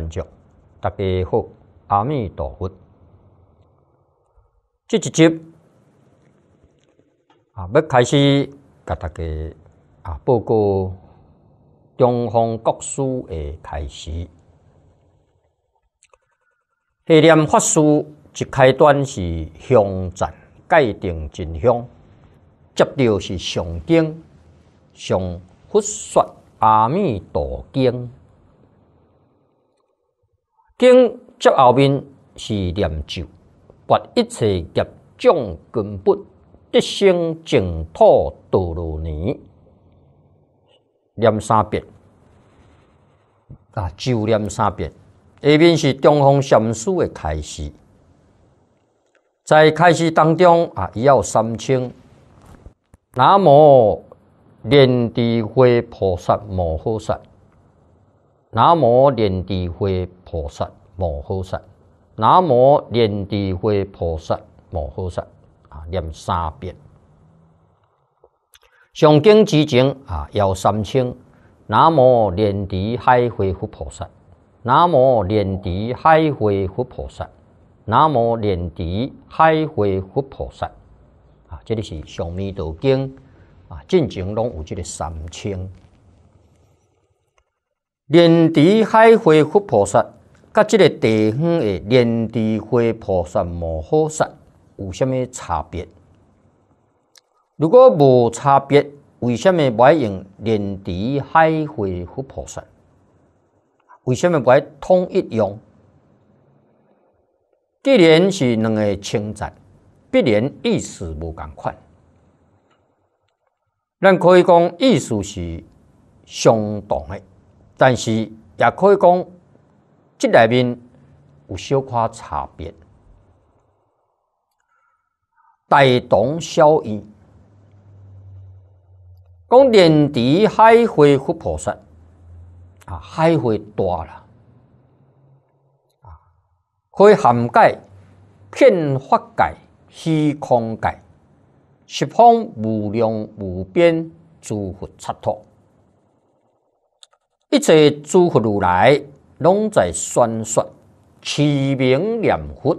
观众，大家好，阿弥陀佛。这一集啊，要开始给大家啊报告中方国书的开始。系念法师一开端是《香赞界定真香》，接着是《上经》《上佛说阿弥陀经》。经接后面是念咒，把一切业障根本得生净土度罗年。念三遍啊，就念三遍。下面是东方禅师的开始，在开始当中啊，伊要三清，南无念地会菩萨摩诃萨。南无莲地会菩萨摩诃萨，南无莲地会菩萨摩诃萨，啊，念三遍。上经之前啊，要三清。南无莲地海会佛菩萨，南无莲地海会佛菩萨，南无莲地海会佛菩萨，啊，这里是上密道经》啊，进境拢有这个三清。莲池海会佛菩萨，甲即个地方的莲池会菩萨、摩诃萨有虾米差别？如果无差别，为什么不爱用莲池海会佛菩萨？为什么不爱统一用？既然，是两个称赞，必然，意思无同款。咱可以讲，意思是相同诶。但是也可以讲，这里面有小可差别，大同小异，讲莲池海会佛菩萨，啊，海会大啦，啊，可以涵盖遍法界、虚空界，十方无量无边诸佛刹土。一切诸佛如来，拢在宣说持名念佛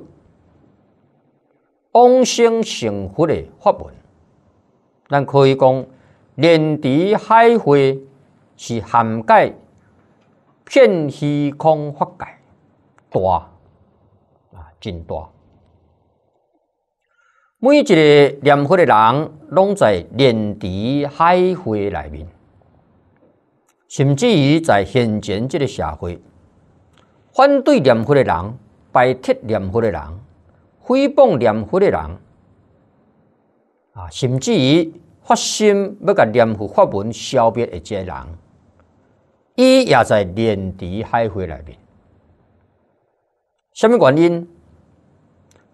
往生成佛的法门。咱可以讲，莲池海会是涵盖遍虚空法界大啊，真大。每一个念佛的人，拢在莲池海会内面。甚至于在现今即个社会，反对念佛的人、拜贴念佛的人、诽谤念佛的人，啊，甚至于发心要甲念佛法门消灭的这些人，伊也在莲池海会内面。什么原因？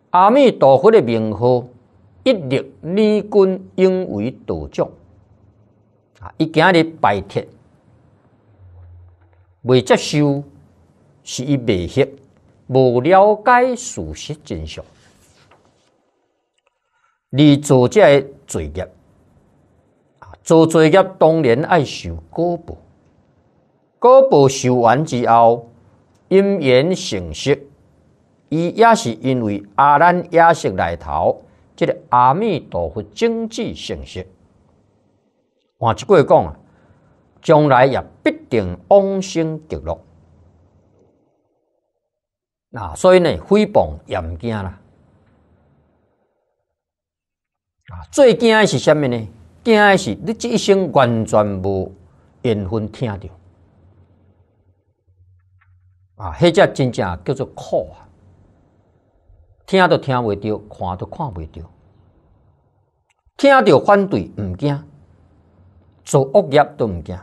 阿弥陀佛的名号一六立君因为道教啊，伊今日拜贴。未接受是伊未晓，无了解事实真相，而做这个罪业啊，做罪业当然爱受果报，果报受完之后，因缘成熟，伊也是因为阿难也识来头这个阿弥陀佛经济成熟。一句话讲啊。将来也必定往生极乐。那所以呢，诽谤也毋惊啦。啊，最惊的是什么呢？惊的是你这一生完全无缘分听到。啊，迄只真正叫做苦啊！听都听袂着，看都看袂着。听到反对毋惊，做恶业都毋惊。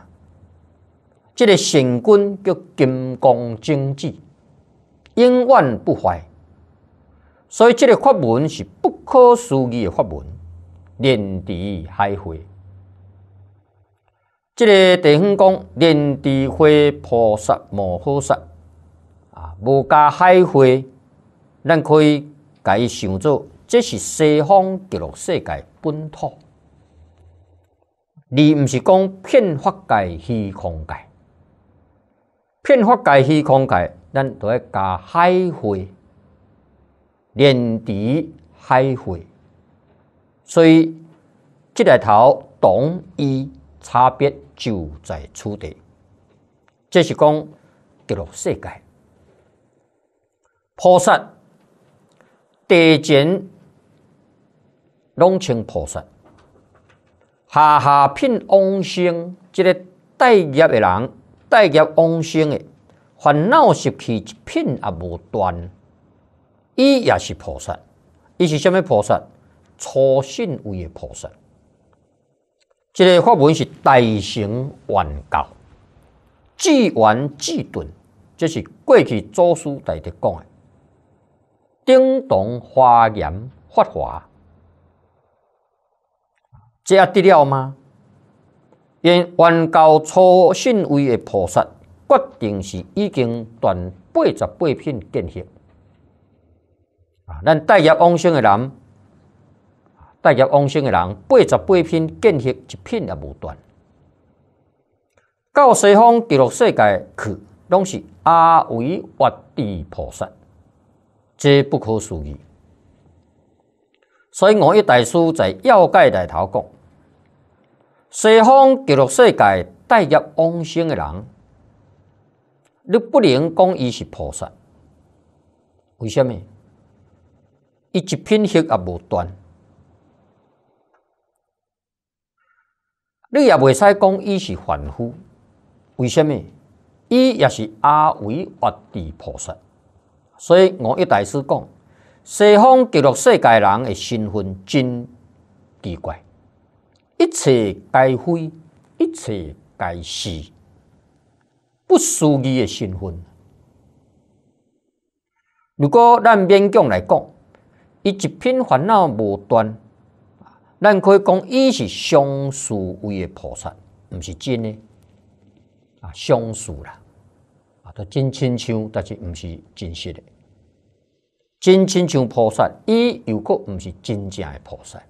这个神君叫金刚精迹，永远不坏。所以这个法门是不可思议的法门，莲地海会。这个地方讲莲地会菩萨摩诃萨啊，无加海会，咱可以改想做，这是西方极乐世界本土。而毋是讲骗法界虚空界？偏发界虚空界，咱都要加海会，连地海会。所以，这个头同一差别就在此地。这是讲极乐世界，菩萨地前弄清菩萨下下品往生，这个待业的人。带业往生的烦恼习气一品也无端，伊也是菩萨，伊是虾米菩萨？初信位的菩萨，这个法门是大乘圆教，至圆至顿，这是过去祖师大德讲的，叮咚花言发话，这要得了吗？因愿教初信位的菩萨，决定是已经断八十八品见血啊！咱大业往生的人，大业往生的人，八十八品见血一品也无断。到西方极乐世界去，拢是阿维佛地菩萨，这不可思议。所以我一大师在要界里头讲。西方极乐世界带入往生的人，你不能讲伊是菩萨，为虾米？伊一品血也无断。你也未使讲伊是凡夫，为虾米？伊也是阿维阿地菩萨。所以我一大师讲，西方极乐世界人的身份真奇怪。一切皆非，一切皆是不属于的身份。如果咱勉强来讲，伊一片烦恼无端，咱可以讲伊是相思为的菩萨，毋是真呢？啊，相思啦，啊，都真亲像，但是毋是真实的，真亲像菩萨，伊又个毋是真正的菩萨。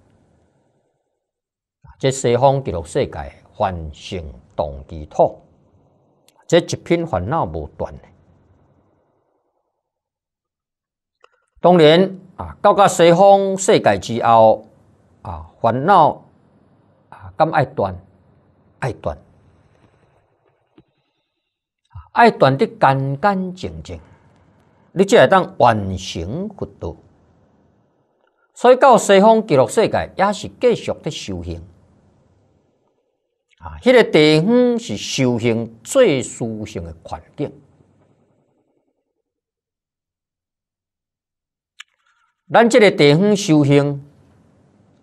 即西方极乐世界，凡圣同居土，即一片烦恼无断。当然啊，到个西方世界之后啊，烦恼啊，敢爱断，爱断，爱断得干干净净，你才会当完成佛土。所以到西方极乐世界，也是继续的修行。啊！迄个地方是修行最舒心的环境。咱即个地方修行，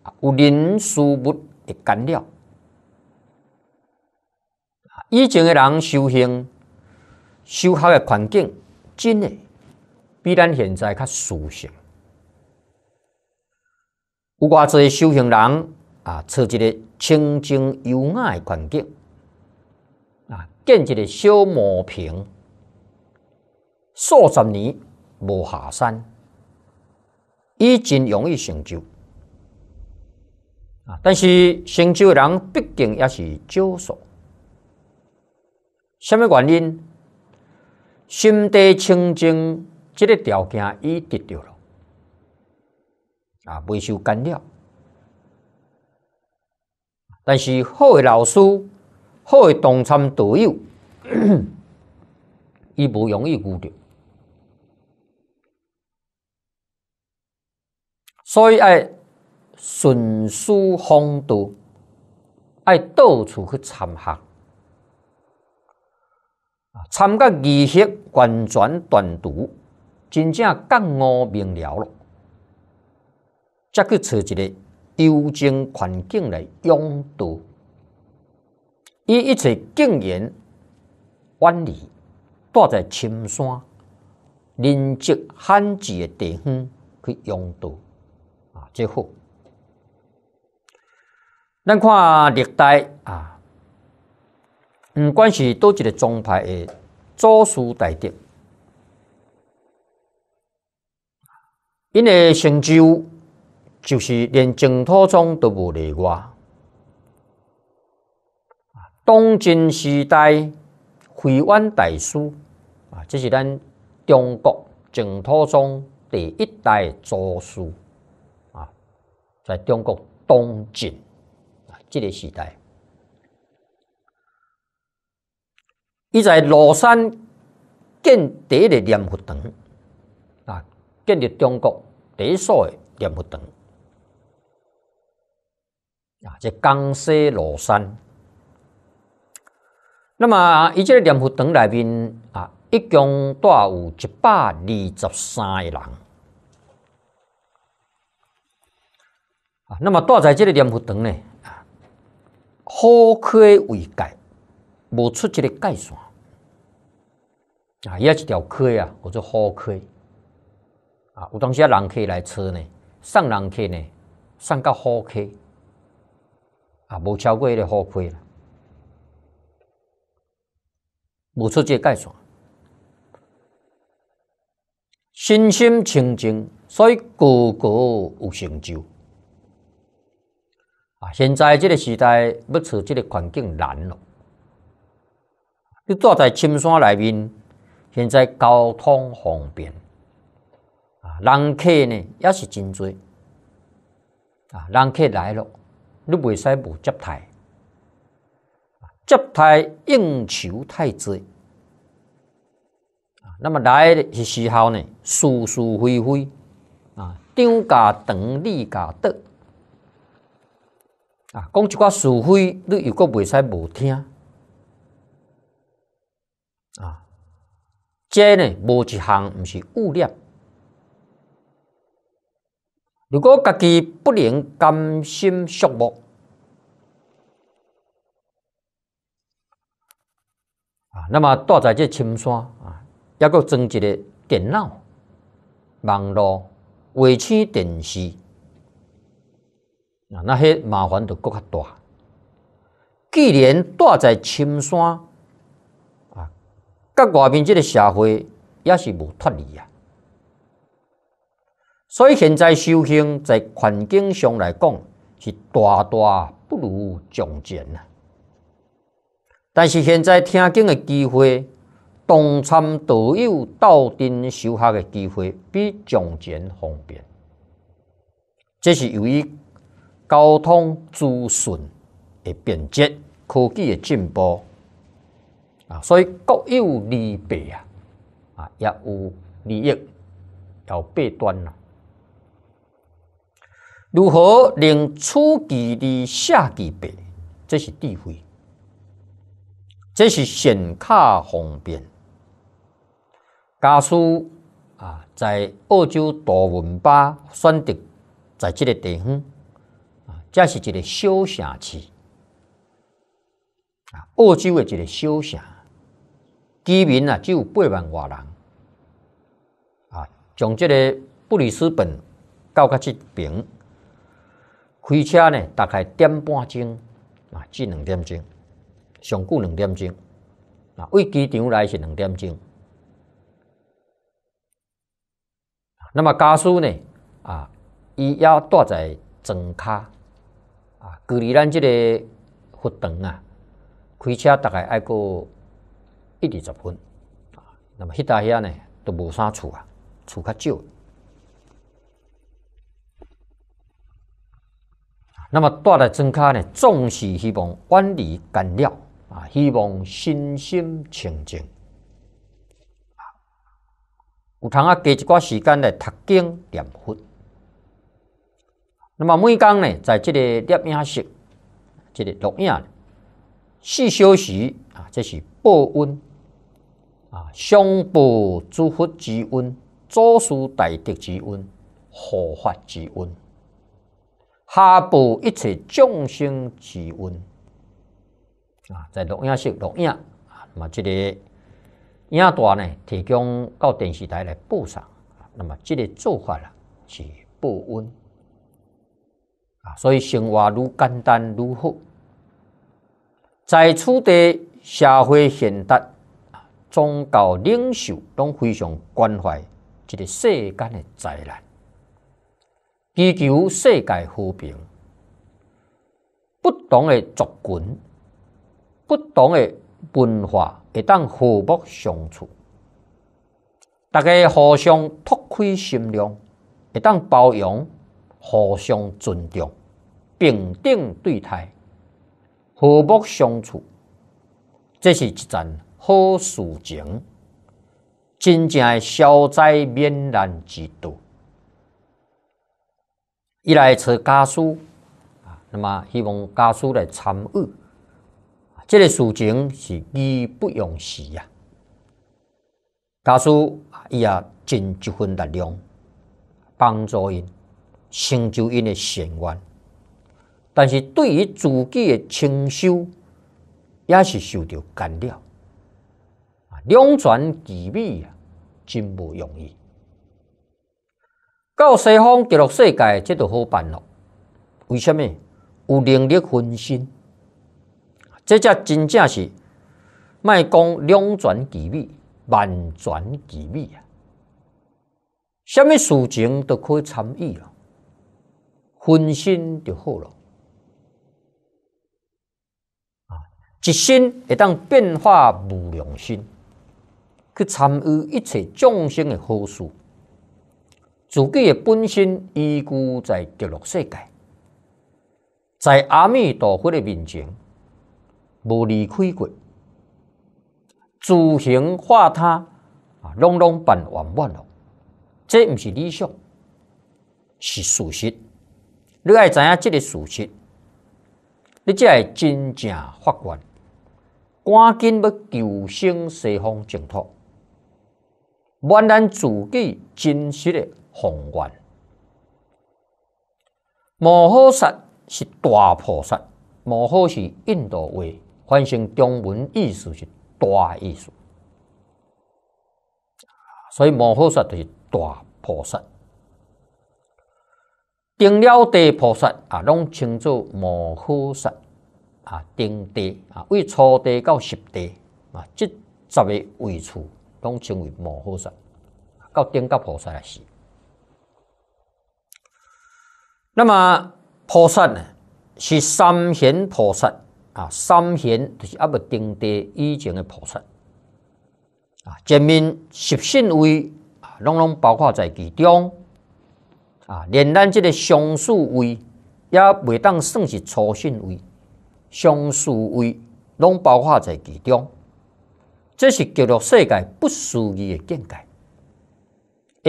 啊，有人、事、物的干扰。以前的人修行，修好的环境，真的比咱现在较舒心。有偌济修行人。啊，找一个清净优雅的环境，啊，建一个小茅坪，数十年无下山，已经容易成就。啊，但是成就的人毕竟也是少数。什么原因？心地清净，这个条件已得到了。啊，未受干扰。但是好的老师、好的同参队友，伊无容易遇到，所以爱顺师风道，爱到处去参学，参加义学、观全断读，真正感悟明了咯，才去找一个幽静环境来拥堵，以一切静言远离，躲在深山、林迹罕至的地方去拥堵啊！最后，咱看历代啊，毋管是多一个宗派的祖师大德，因为成就。就是连净土宗都无例外。啊，东晋时代慧远大师啊，这是咱中国净土宗第一代祖师啊，在中国东晋啊，这个时代，伊在庐山建第一个念佛堂啊，建立中国第一所的念佛堂。啊，这江西庐山，那么伊这个念佛堂里面啊，一共带有一百二十三个人啊。那么带在这个念佛堂呢，啊，好课为界，无出这个界线啊，也一条溪啊，或者好溪啊，有当时啊，人客来测呢，送人客呢，送到好溪啊，无超过迄个好亏啦，无出这界算。身心清净，所以个个有成就。啊，现在即个时代要处即个环境难咯。你住在深山内面，现在交通方便，啊，人客呢也是真多，啊，人客来了。你袂使无接台，接台应酬太侪。啊，那么来的是时候呢，事事非非啊，张家长，李家短啊，讲一寡是非，你又果袂使无听啊，这呢无一项毋是误料。如果家己不能甘心寂寞啊，那么住在这深山啊，要个升级的电脑、网络、卫星电视啊，那些麻烦就更加大。既然住在深山啊，甲外面这个社会也是无脱离啊。所以现在修行在环境上来讲，是大大不如从前了。但是现在听经的机会，同参道友斗阵修学的机会，比从前方便。这是由于交通资讯的便捷、科技的进步啊。所以各有利弊啊，啊也有利益，有弊端啦。如何令初级的下级别，这是智慧，这是显卡方便。家书啊，在澳洲大文巴选择在这个地方啊，这是一个小城市啊，澳洲的一个小城，居民啊只有八万外人啊，从这个布里斯本到过去边。开车呢，大概点半钟啊，至两点钟，上够两点钟啊。为机场来是两点钟，那么家属呢啊，伊要待在庄卡啊，距离咱即个学堂啊，开车大概爱过一二十分啊。那么迄搭遐呢，都无啥厝啊，厝较少。那么带来睁开呢，总是希望远离干扰啊，希望心心清净啊。有通啊，给一寡时间来读经念佛。那么每天呢，在即个日面时，这个录影四小时啊，这是报恩啊，上报诸佛之恩，祖师大德之恩，护法之恩。下播一切众生之温啊，在录音室录音啊，那么这个央大呢提供到电视台来播上那么这个做法啦是报恩啊，所以生活愈简单愈好，在此地社会现代，宗教领袖拢非常关怀这个世间的灾难。祈求世界和平，不同的族群、不同的文化，会当和睦相处，大家互相拓开心量，会当包容、互相尊重、平等对待、和睦相处，这是一桩好事情，真正消灾免难之道。伊来找家属啊，那么希望家属来参与，这个事情是义不容辞呀。家属也尽一份力量，帮助因成就因的善缘，但是对于自己的清修，也是受到干扰。两全其美啊，真不容易。到西方极乐世界，即著好办咯。为什么有能力分身？即才真正是，卖讲两全其美，万全其美啊！什么事情都可以参与了，分身就好咯。啊，一心会当变化无量心，去参与一切众生的好事。自己的本身依孤在极落世界，在阿弥陀佛的面前，无离开过，自行化他啊，拢拢办圆满了，这毋是理想，是事实。你爱知影即个事实，你才会真正发愿，赶紧要救生西方净土，完咱自己真实的。宏观，摩诃萨是大菩萨。摩诃是印度话，翻译成中文意思是大意思。所以摩诃萨就是大菩萨。定了地菩萨啊，拢称作摩诃萨啊。定地啊，为初地到十地啊，即十个位处拢称为摩诃萨，到定加菩萨也是。那么菩萨呢，是三贤菩萨啊，三贤就是阿不定地以前的菩萨啊，前面十信位啊，拢拢包括在其中啊，连咱这个上续位也袂当算是初信位，上续位拢包括在其中，这是极乐世界不思于的境界。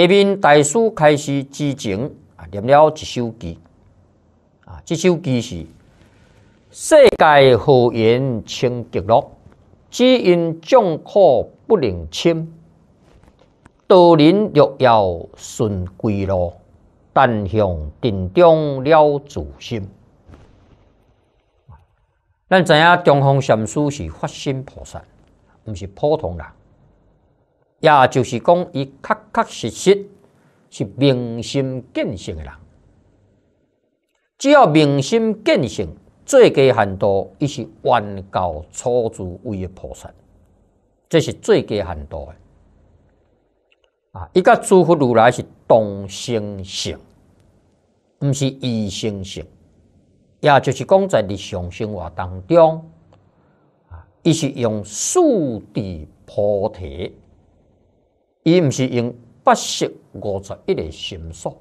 下面大师开始之前。念了一首偈，啊，这首偈是：世界何缘清极乐？只因众苦不能亲。度人若要顺归路，但向定中了自心。咱知影，东方禅师是法身菩萨，毋是普通人，也就是讲，伊确确实实。是明心见性的人，只要明心见性，最低限度，伊是弯高初诸位的菩萨，这是最低限度的。啊，伊甲诸佛如来是同心性，毋是异心性，也就是讲在日常生活当中，啊，是用四谛菩提，伊毋是用。八十五十一的心数，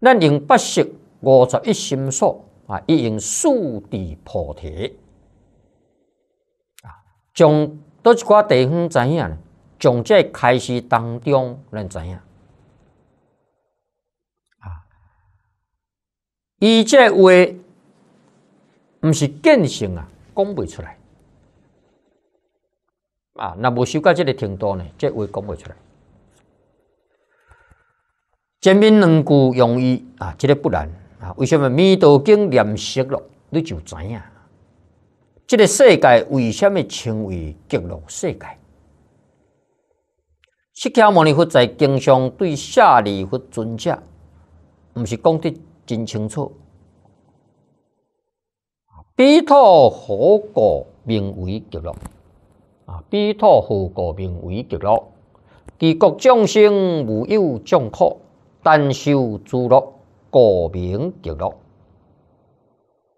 咱用八十五十一心数啊，伊用四地菩提啊，从多一块地方知影呢？从这开始当中，咱知影啊？伊这话毋是见性啊，讲未出来。啊，那无修到即个程度呢？这话讲袂出来。前面两句容易啊，这个不然啊？为什么弥道经念熟了，你就知影？这个世界为什么称为极乐世界？释迦牟尼佛在经上对舍利佛尊者，毋是讲得真清楚？彼土何故名为极乐？啊，彼土好故名为极乐，其国众生无有众苦，但受诸乐，故名极乐。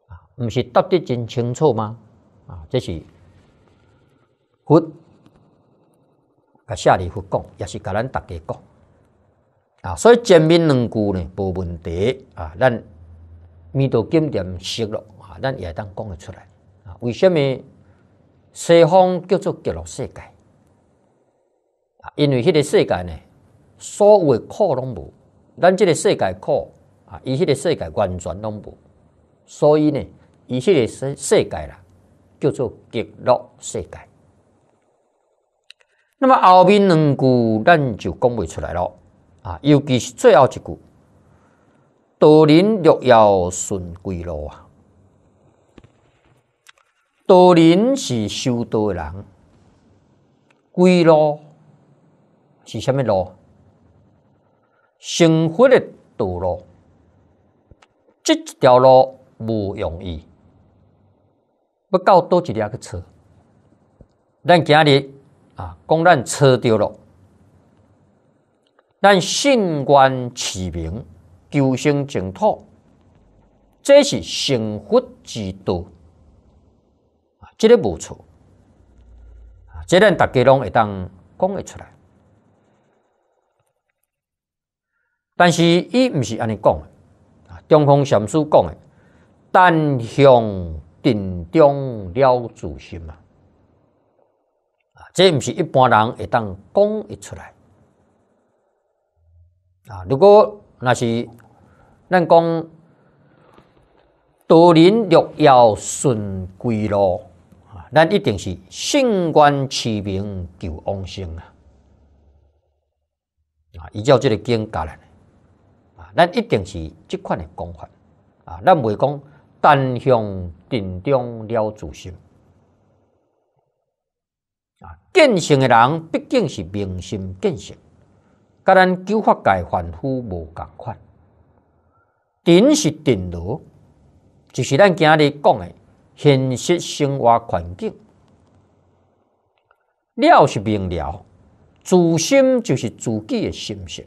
啊，唔是答得真清楚吗？啊，这是佛，甲舍利佛讲，也是甲咱大家讲。啊，所以前面两句呢，无问题啊，咱弥陀经典熟了啊，咱也当讲得出来啊，为什么？西方叫做极乐世界，因为迄个世界呢，所有的苦拢无，咱这个世界苦，啊，伊迄个世界完全拢无，所以呢，伊迄个世世界啦，叫做极乐世界。那么后面两句咱就讲袂出来了，啊，尤其是最后一句，多林若要顺归路啊。道人是修道人，归路是什么路？幸福的道路，即一条路无容易，要搞多一辆去找。咱今日啊，讲咱找着了，咱兴愿持名，求生净土，这是幸福之道。这个无错，啊，这个、大家拢会当讲会出来。但是伊毋是安尼讲嘅，啊，中峰禅师讲诶，但向定中了自心啊，啊，这毋是一般人会当讲会出来。啊，如果若是咱讲，多林若要顺归路。咱一定是兴观齐平救往生啊！啊，依照即个经教咱啊，咱一定是即款诶讲法啊。咱袂讲单向定中了自心啊，见性诶人毕竟是明心见性，甲咱救法界凡夫无共款。定是定如，就是咱今日讲诶。现实生活环境，了是明了，自心就是自己的心性，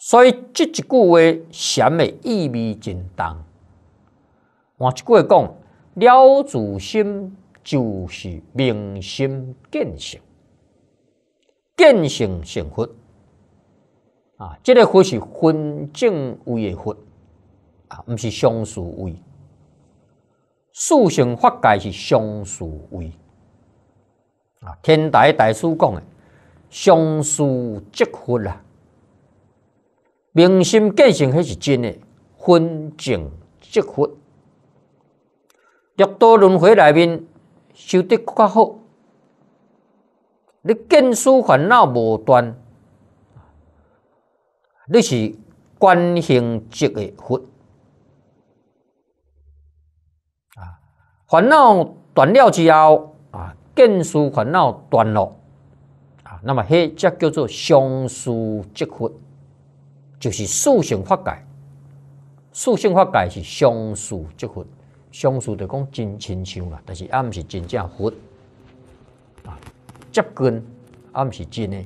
所以这一句话，禅诶意味真重。一句话讲，了自心就是明心见性，见性成佛啊！这个佛是分正位的佛。啊，毋是相属位，塑成法界是相属位。啊，天台大师讲诶，相属积佛啦，明心见性迄是真诶，分净积佛。越多轮回内面修得较好，你见思烦恼无端，你是观行积诶佛。烦恼断了之后，啊，见思烦恼断了，啊，那么迄则叫做相思即佛，就是属性发界。属性发界是相思即佛，相思著讲真亲像啦，但是也毋是真正佛，啊，近根毋是真的。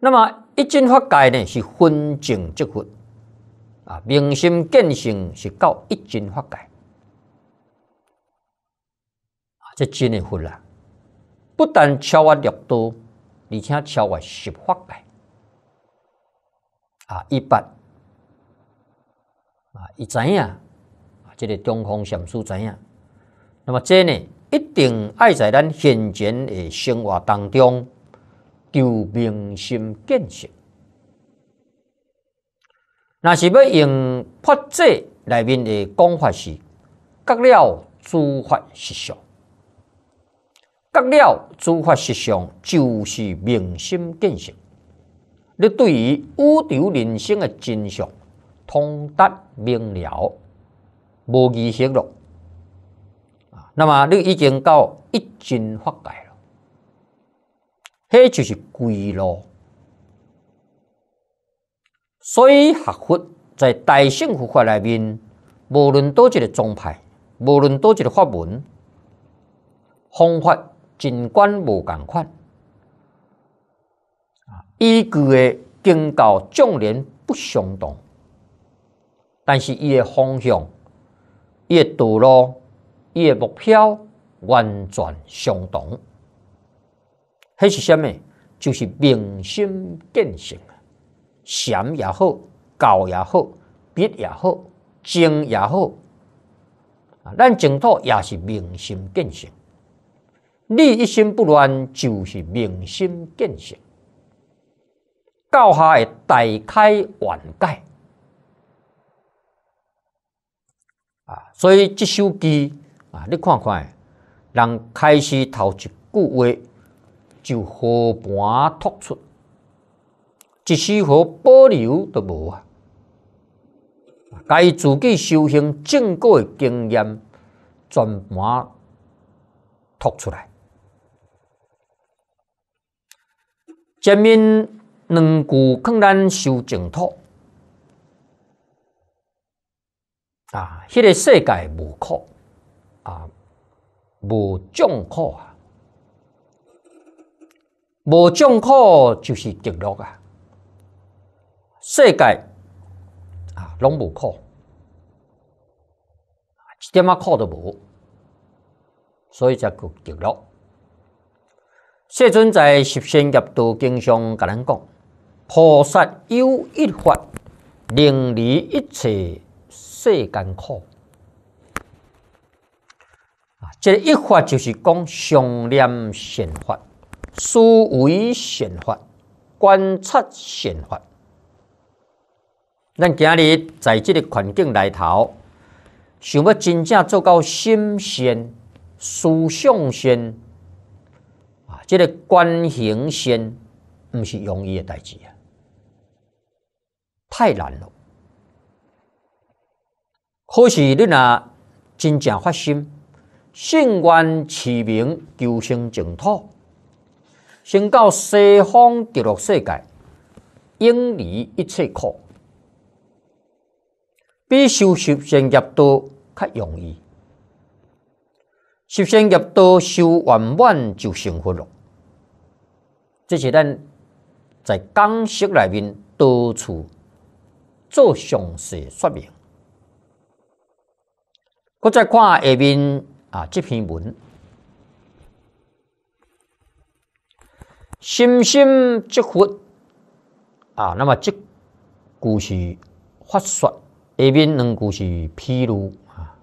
那么一真发界呢，是分证即佛，啊，明心见性是到一真发界。这真诶佛啦，不但超越六多，而且超越十化改啊！一般啊，伊知影啊？这个中空禅师知影。那么，今呢，一定爱在咱现前的生活当中求明心见性。那是要用佛者内面诶讲法是得了诸法实相。得了诸法实相，就是明心见性。你对于宇宙人生的真相通达明了，无疑识了。啊，那么你已经到一真法界了，迄就是归路。所以学佛在大乘佛法里面，无论多一个宗派，无论多一个法门方法。尽管无共款，啊，依据诶，经教纵然不相同，但是伊诶方向、伊诶道路、伊诶目标完全相同。迄是虾物？就是明心见性啊！也好，教也好，笔也好，精也好，咱净土也是明心见性。你一心不乱，就是明心见性，教下会大开眼界啊！所以这首偈啊，你看看，人开始头一句话就和盘托出，一丝毫保留都无啊！该自己修行正果诶，经验，全盘托出来。前面两句困咱修净土啊，迄个世界无苦啊，无众苦啊，无众苦就是极乐啊。世界啊，拢无苦一点啊苦都无，所以才叫极乐。世尊在《十善业道经》上甲咱讲，菩萨有一法，能离一切世间苦。啊，这一法就是讲相念善法、思维善法、观察善法。咱今日在即个环境内头，想要真正做到心善、思想善。这个观行先，毋是容易诶代志啊，太难了。可是你若真正发心，信愿持名，求生净土，先到西方极乐世界，远离一切苦，比修习善业多，较容易。修善业多，修圆满就成佛了。这是咱在讲说内面多处做详细说明。不再看下面啊这篇文，心心即佛啊，那么即故事发说，下面两句是披露啊，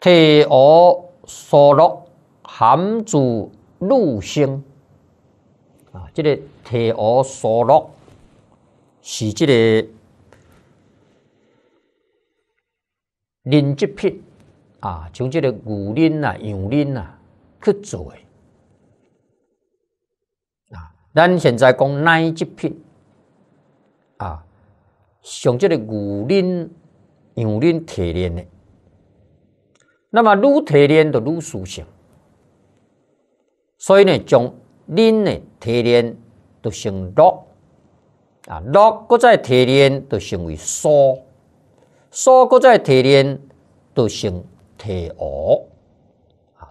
铁蛾烧落含主入星。啊，这个铁壶烧肉是即个凝结品啊，像即个牛奶啊、羊奶啊去做的啊。咱现在讲奶制品啊，像即个牛奶、羊奶提炼的，那么愈提炼就愈舒适。所以呢，将。林诶提炼着成洛啊洛搁再提炼着成为苏苏搁再提炼着成提哦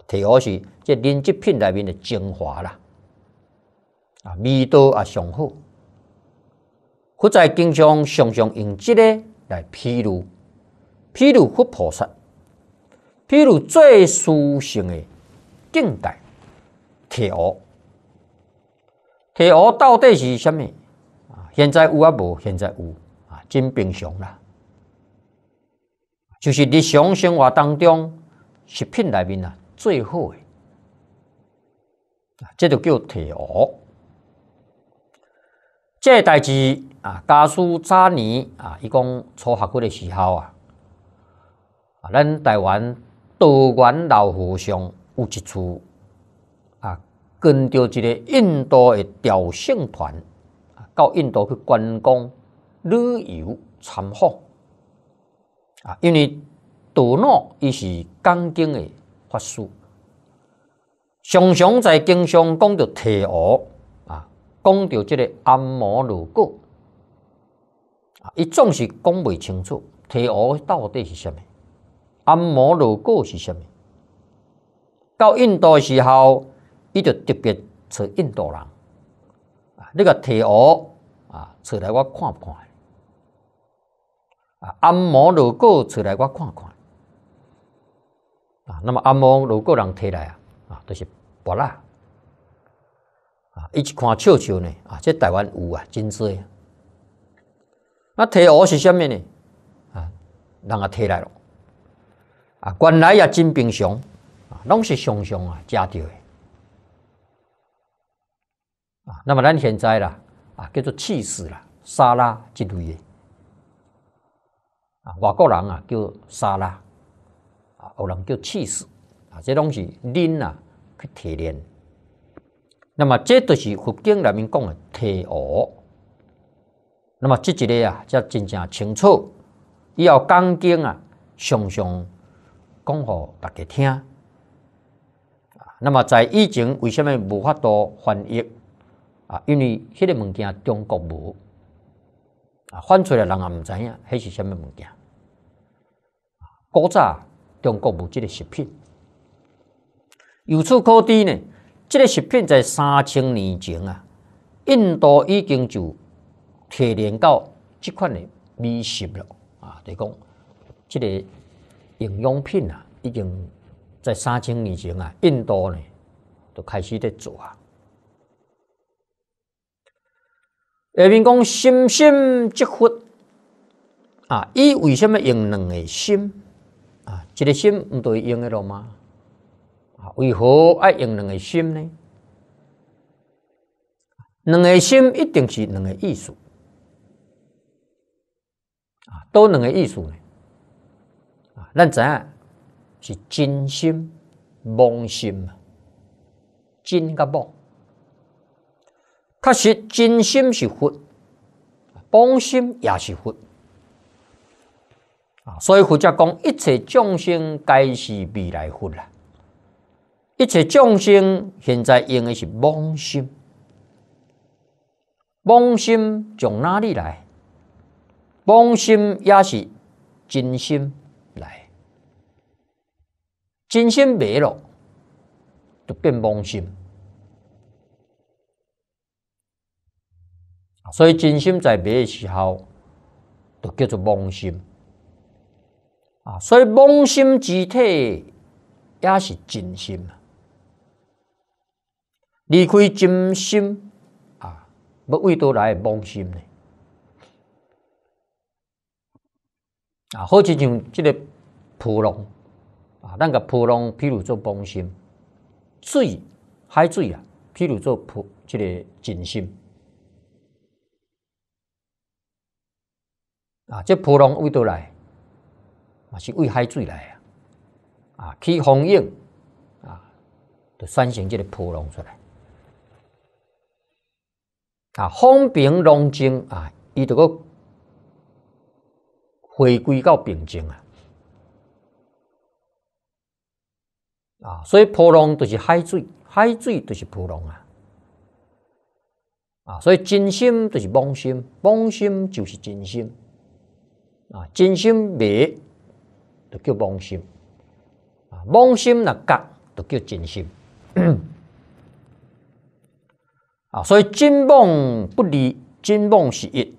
提哦是这林制品内面诶精华啦啊味道也上好佛在经常常常用即个来譬如譬如佛菩萨譬如最殊胜诶境界提哦铁鹅到底是什么？啊，现在有啊无？现在有啊，真平常啦。就是日常生活当中，食品里面啊最好的，这就叫铁鹅。这代志啊，家书早年啊，伊讲初学过的时候啊，啊，咱台湾道元老和尚有一处。跟着一个印度的调性团啊，到印度去观光、旅游、参访啊，因为多诺伊是讲经的法师，常常在经上讲到提悟啊，讲到这个按摩罗果，啊，一种是讲未清楚，提悟到底是什？么按摩罗果是什？么到印度时候。伊就特别找印度人啊，你个体模啊，出来我看看啊，按摩如果找来我看看啊，那么按摩如果人提来啊啊，都是博啦啊，一看笑笑呢啊，这台湾有啊，真衰。那提模是啥物呢？啊，人啊提来咯，啊，原来也真平常啊，拢是常常啊，食着的。那么咱现在啦，啊，叫做气势啦，沙拉之类的，啊，外国人啊叫沙拉，啊，有人叫气势，啊，这东西恁啊去提炼。那么这都是佛经里面讲的提鹅。那么这几个啊，才真正清楚。要讲经啊，常常讲给大家听。啊，那么在以前，为什么无法多翻译？啊，因为迄个物件中国无啊，翻出来人也毋知影，迄是虾物物件？古早中国无即个食品，有此可知呢。即个食品在三千年前啊，印度已经就提炼到即款的美食了啊，就讲即个营养品啊，已经在三千年前啊，印度呢著开始在做啊。下面讲心心即佛啊，伊为什么用两个心啊？一个心毋对用诶咯吗？啊，为何爱用两个心呢？两个心一定是两个意思啊？都两个意思呢？啊，咱知影是真心妄心真甲个确实，真心是佛，妄心也是佛啊，所以佛家讲一切众生皆是未来佛啦。一切众生现在用的是妄心，妄心从哪里来？妄心也是真心来，真心没了，就变妄心。所以真心在别的时候，就叫做妄心啊。所以妄心之体也是真心啊。离开真心啊，要为多来妄心呢？啊，好，亲像这个普龙啊，咱个普龙，譬如做妄心水海水啊，譬如做普这个真心。啊，这波浪为倒来，那是为海水来啊！啊，起红影啊，就产生这个波浪出来。啊，风平浪静啊，伊就个回归到平静啊。啊，所以波浪就是海水，海水就是波浪啊。啊，所以真心就是妄心，妄心就是真心。啊，真心未著叫妄心；啊，妄心那夹，著叫真心。啊，所以真妄不离，真妄是一。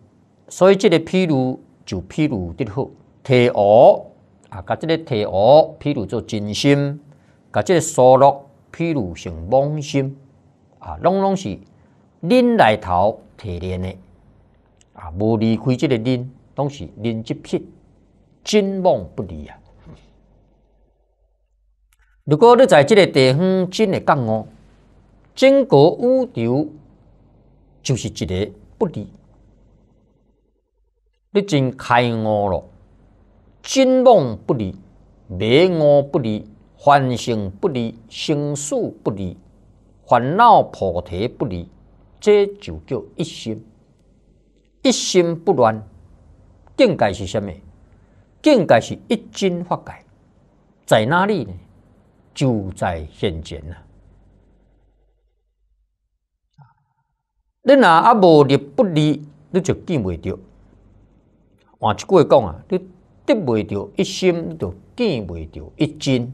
所以这个譬如，就譬如得好提鹅啊，甲这个提鹅，譬如做真心；甲这个烧肉，譬如成妄心。啊，拢拢是恁来头提炼的，啊，无离开这个恁。都是连结品，金忘不离啊！如果你在这个地方真的干哦，经过宇宙就是一个不离。你真开悟了，金梦不离，灭我不离，幻性不离，生数不离，烦恼菩提不离，这就叫一心，一心不乱。境界是什物？境界是一心法界，在哪里呢？就在现前呐。你若啊无离不离，你就见未到。换一句话讲啊，你得未到一心，就见未到一心。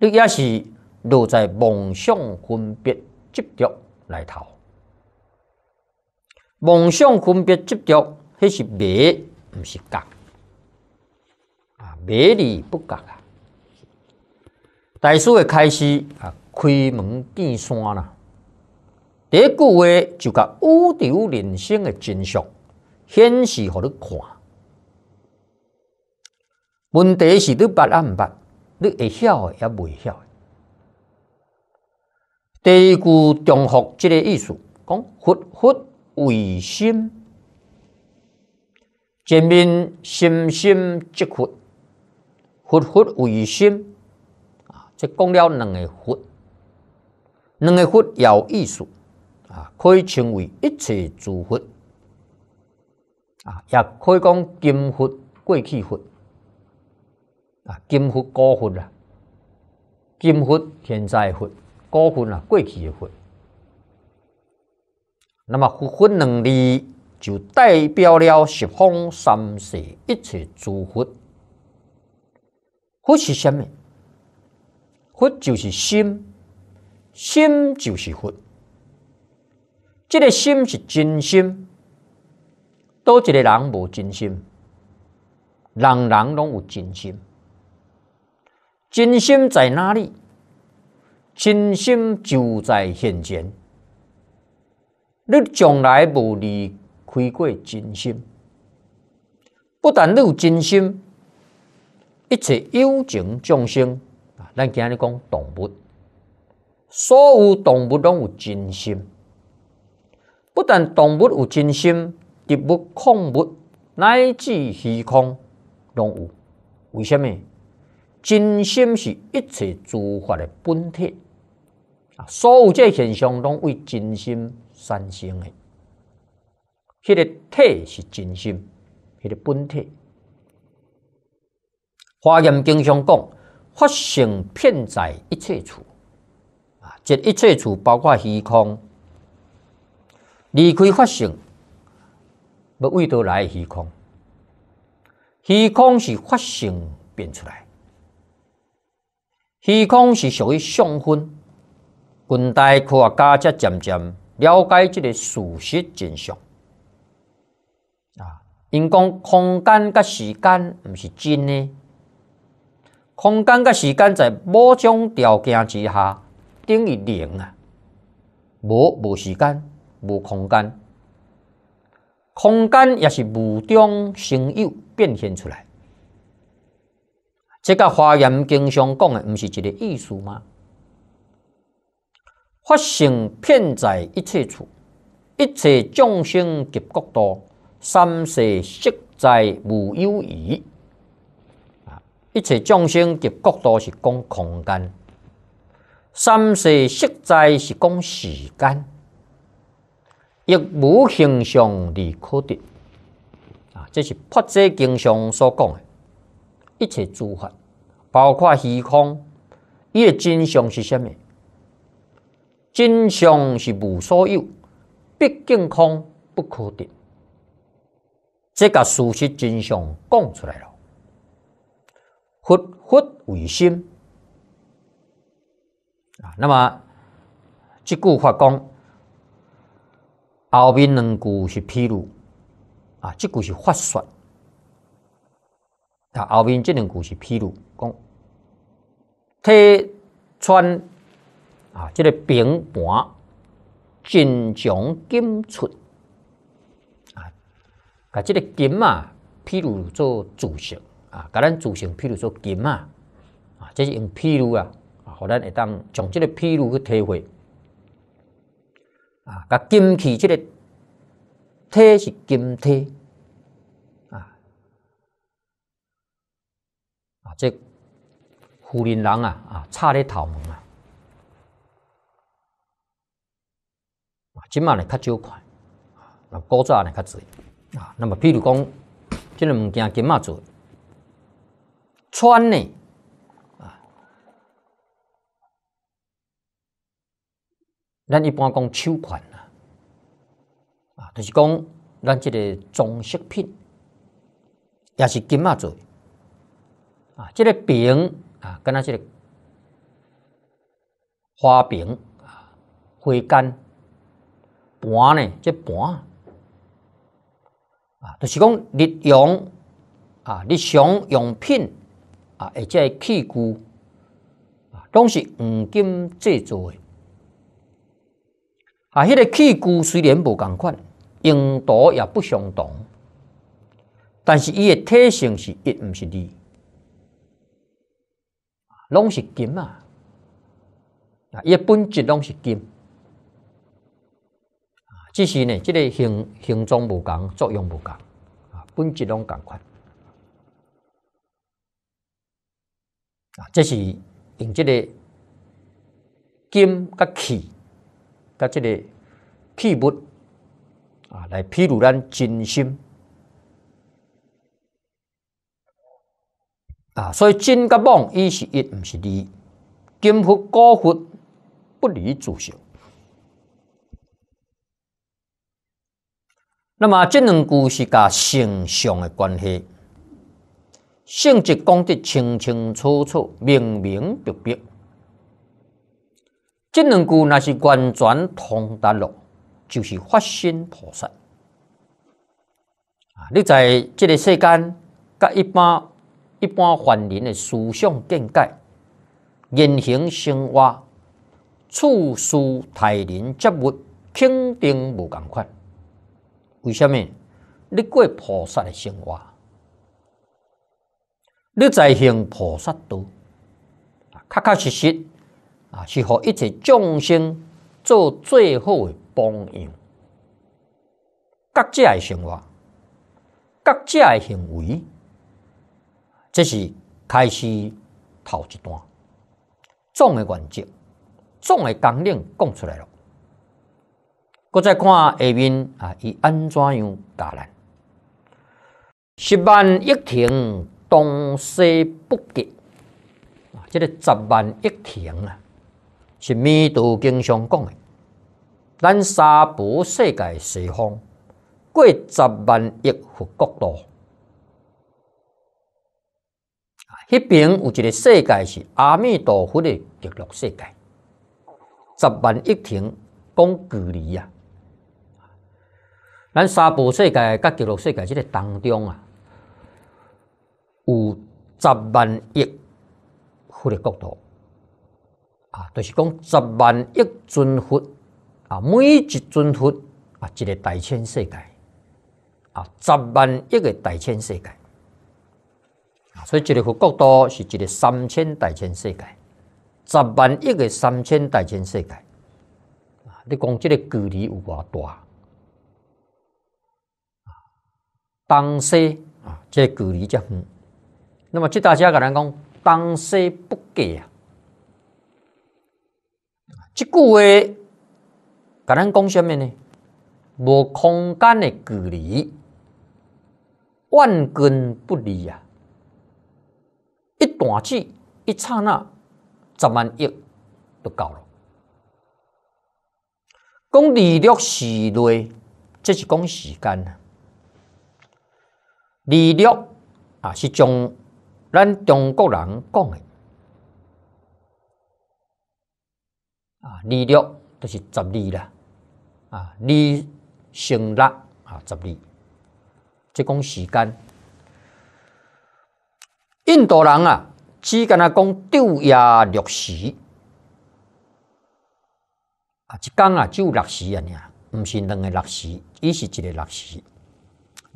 你也是落在梦想分别执着里头，梦想分别执着。还是美，不是刚啊！美丽不刚啊！大书的开始啊，开门见山啦。第一句话就甲污浊人生的真相，显示互你看。问题是你捌啊毋捌？你会晓诶也未晓诶？第一句重复即个意思，讲佛佛为心。人民心心积苦，佛佛为心啊！这讲了两个佛，两个佛有意思啊，可以称为一切诸佛啊，也可以讲金佛、过去佛啊，金佛、古佛啊，金佛天灾佛、古佛啊，贵气的那么佛佛能力。就代表了十方三世一切诸佛。佛是什么？佛就是心，心就是佛。这个心是真心，多一个人无真心，人人拢有真心。真心在哪里？真心就在眼前。你从来无离。回归真心，不但你有真心，一切有情众生啊，咱今日讲动物，所有动物都有真心；不但动物有真心，植物、矿物乃至虚空拢有。为什么？真心是一切诸法的本体啊，所有这些现象都为真心产生诶。迄个体是真心，迄个本体。华严经上讲：，法性遍在一切处啊，即一切处包括虚空。离开法性，要为到来虚空？虚空是法性变出来，虚空是属于相分。近代科学家则渐渐了解即个事实真相。人讲空间甲时间毋是真呢？空间甲时间在某种条件之下等于零啊！无无时间，无空间。空间也是无中生有，变现出来。这个华严经上讲的毋是一个意思吗？法性遍在一切处，一切众生及国度。三世色在无有余。啊！一切众生及国土是讲空间，三世色在是讲时间，亦无形象而可得，啊！这是佛者经上所讲的，一切诸法，包括虚空，伊的真相是什物？真相是无所有，毕竟空不可得。这个事实真相讲出来了，佛佛为心啊。那么这句话讲，后面两句是披露啊，这句是发说啊，后面这两句是披露，讲推穿啊，这个平板坚强坚出。啊，这个金啊，譬如做主性啊，甲咱主性譬如做金啊，啊，这是用譬如啊，啊，互咱会当从即个譬如去体会啊，甲金器即个体是金体啊啊，这富人人啊啊，插咧头毛啊，啊，今晚呢较少看，啊，那早价呢较侪。啊，那么，譬如讲，这个物件金马做穿呢，啊，咱一般讲秋款啊，啊，就是讲咱这个装饰品也是金马做，啊，这个饼啊，跟那即个花饼啊，花干盘呢，这盘。就是讲日用啊、日常用品啊，以及器具啊，都是黄金制作的。啊，迄个器具虽然无共款，用途也不相同，但是伊的特性是一，毋是二，拢是金啊，啊，诶本质拢是金。只是呢，这个形形状无共，作用无共，啊，本质拢共款啊。这是用即个金甲气，甲即个器物啊，来譬如咱真心。啊，所以金甲木伊是一，毋是二，金佛、高，佛不离自性。那么这两句是甲性相的关系，性质讲得清清楚楚、明明白白。这两句若是完全通达了，就是法心菩萨啊！你在这个世间，甲一般一般凡人的思想见解、言行生活、处事待人接物，肯定无共款。为什么？你过菩萨的生活，你在行菩萨道，确确实实啊，是和一切众生做最好的榜样。各者的生活，各者的行为，这是开始头一段。总的原则，总的纲领讲出来了。我再看下面啊，伊安怎样教呢？十万一庭东西不给啊，这个十万一庭啊，是弥陀经常讲的。咱三婆世界西方过十万亿佛国度，啊，边有一个世界是阿弥陀佛的极乐世界。十万亿庭讲距离啊。咱三部世界甲极乐世界，即个当中啊，有十万亿佛的国土啊，就是讲十万亿尊佛啊，每一尊佛啊，一个大千世界啊，十万亿个大千世界啊，所以这个佛国度是一个三千大千世界，十万亿个三千大千世界啊，你讲即个距离有偌大？当西啊，这距离较远。那么，这大家可能讲当西不给啊？这句话，可能讲什么呢？无空间的距离，万根不离呀。一短句，一刹那，十万亿都到了。讲利率是率，这是讲时间利率啊，是将咱中国人讲的啊，利率就是十二啦，啊，利乘六啊，十二，即讲时间，印度人啊，只敢若讲六亚六时，啊，一工啊只有六时啊，尔，毋是两个六时，伊是一个六时。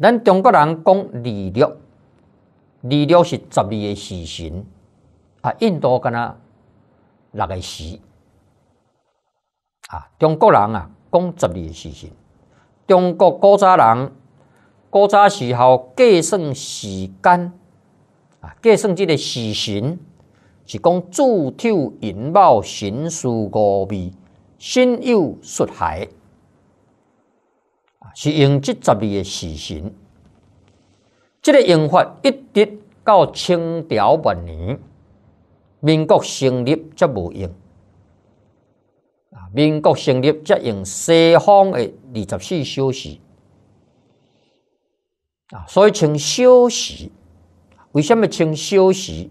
咱中国人讲日历，日历是十二个时辰啊。印度敢若六个时啊。中国人啊，讲十二个时辰。中国古早人古早时候计算时间啊，计算即个时辰是讲昼丑寅卯辰巳午未，辛酉戌亥。是用即十二个时辰，这个用法一直到清朝末年，民国成立则无用。啊，民国成立则用西方的二十四小时。啊，所以称“小时”。为什么称“小时”？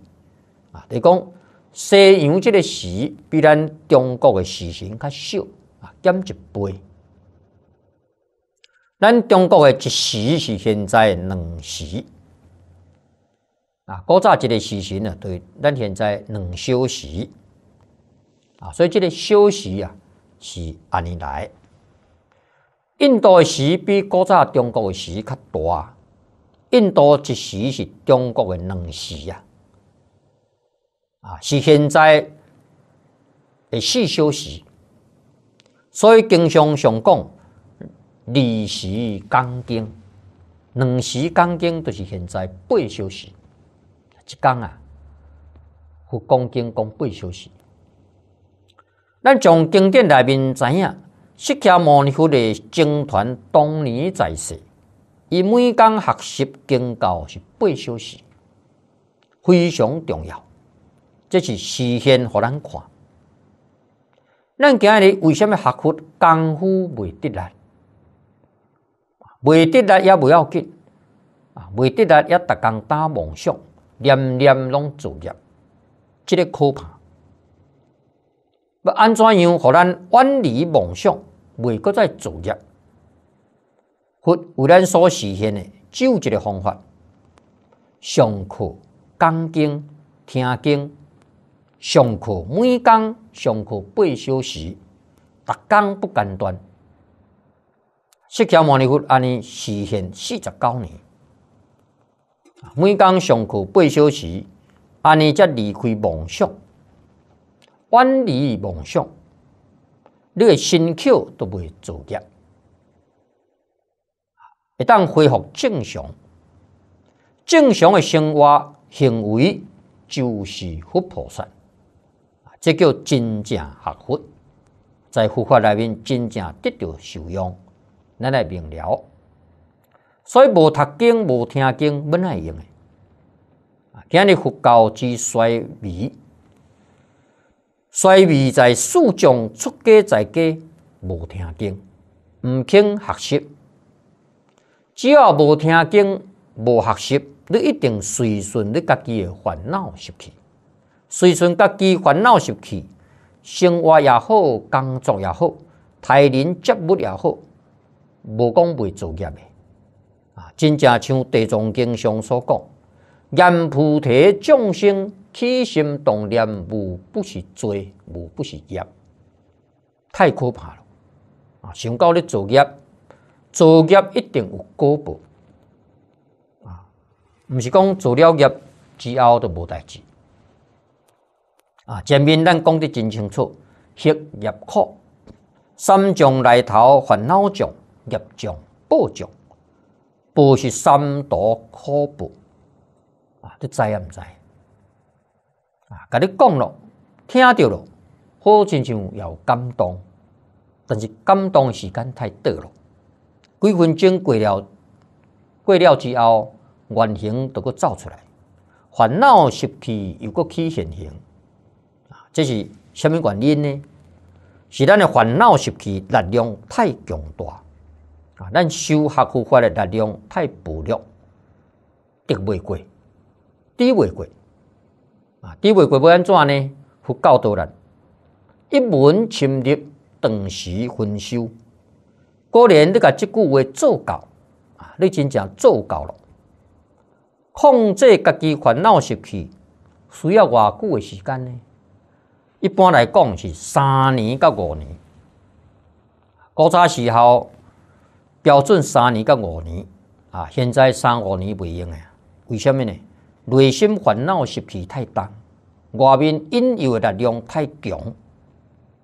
啊，你讲西洋即个时，比咱中国的时辰较少，啊，减一倍。咱中国诶一时是现在两时啊，古早一个时辰啊，对，咱现在两小时啊，所以这个小时啊是安尼来。印度时比古早中国时较大，印度一时是中国诶两时啊，啊，是现在诶四小时，所以经常上讲。二时、刚经，两时、刚经，就是现在八小时。一天啊，佛讲经讲八小时。咱从经典里面知影，释迦牟尼佛的僧团当年在世，伊每工学习经教是八小时，非常重要。这是时间互咱看。咱今日为什么学佛功夫未得力？未得力也不要紧啊！未得力也逐工打梦想，念念拢自业，即个可怕。要安怎样，互咱远离梦想，未搁再自业，佛为咱所实现的有一个方法：上课、讲经、听经、上课，每天上课八小时，逐工不间断。释迦牟尼佛，安尼实现四十九年，每天上课八小时，安尼则离开梦想，远离梦想，你的身口都未会作孽。一旦恢复正常，正常的生活行为就是佛菩萨，这叫真正学佛，在佛法内面真正得到受用。咱来明了，所以无读经、无听经，要会用个？今日佛教之衰微，衰微在四众出家在家无听经，毋肯学习。只要无听经、无学习，你一定随顺你家己诶烦恼习气，随顺家己烦恼习气，生活也好，工作也好，待人接物也好。无讲袂作业的啊！真正像《地藏经》上所讲，念菩提众生起心动念，无不是罪，无不是业，太可怕了啊！想到咧作业，作业一定有果报啊！毋是讲做了业之后就无代志啊！前面咱讲得真清楚，业苦，三障来头烦恼障。业障、报障，报是三毒可补啊！你知也不知？啊，甲你讲了，听着了，好亲像有感动，但是感动的时间太短了，几分钟过了，过了之后，原型都阁走出来，烦恼习气又阁起现形啊！这是什么原因呢？是咱的烦恼习气力量太强大。啊！咱修学佛法的力量太薄弱，敌未过，敌未过啊！敌未过要安怎呢？福教多人一门深入，顿时分修。果然你甲即句话做到啊！你真正做到了。控制家己烦恼习气，需要偌久的时间呢？一般来讲是三年到五年。古早时候。标准三年到五年啊，现在三五年未用诶。为什么呢？内心烦恼习气太重，外面引由的力量太强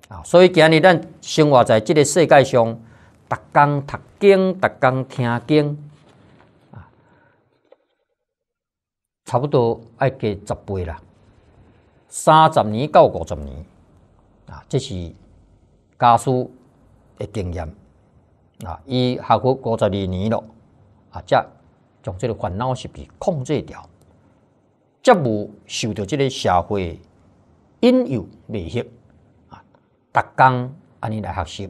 啊！所以今日咱生活在即个世界上，逐工读经、逐工听经啊，差不多爱加十倍啦。三十年到五十年啊，这是家书的经验。啊，伊学佛五十二年了，啊，将将即个烦恼是被控制掉，绝无受到即个社会引诱威胁。啊，逐工安尼来学习，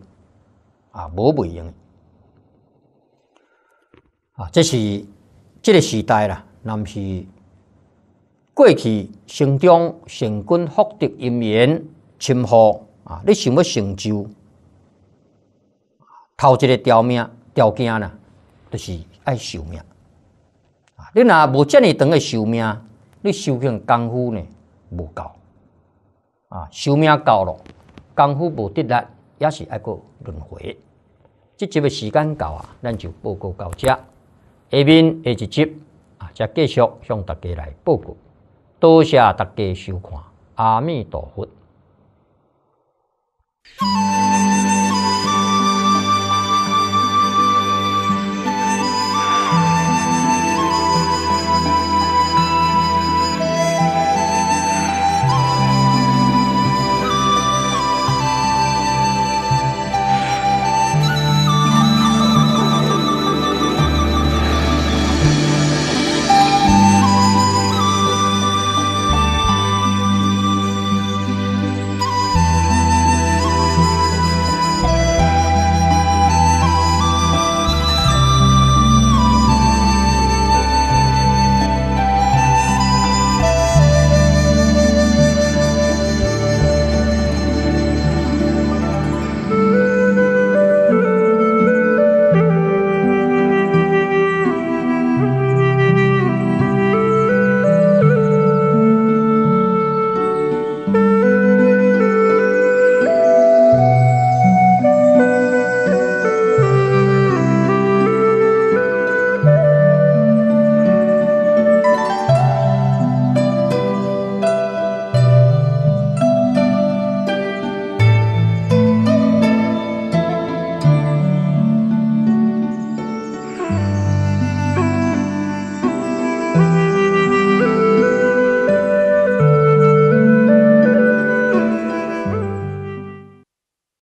啊，无未用。啊，这是即个时代啦，那是过去成长成功获得姻缘、深厚啊，你想要成就？头一个条命、条件呐，就是爱寿命啊！你若无遮尔长诶寿命，你修行功夫呢无够啊！寿命到了，功夫无得力，也是爱个轮回。即集诶时间到啊，咱就报告到遮。下面下集啊，再继续向大家来报告。多谢大家收看，阿弥陀佛。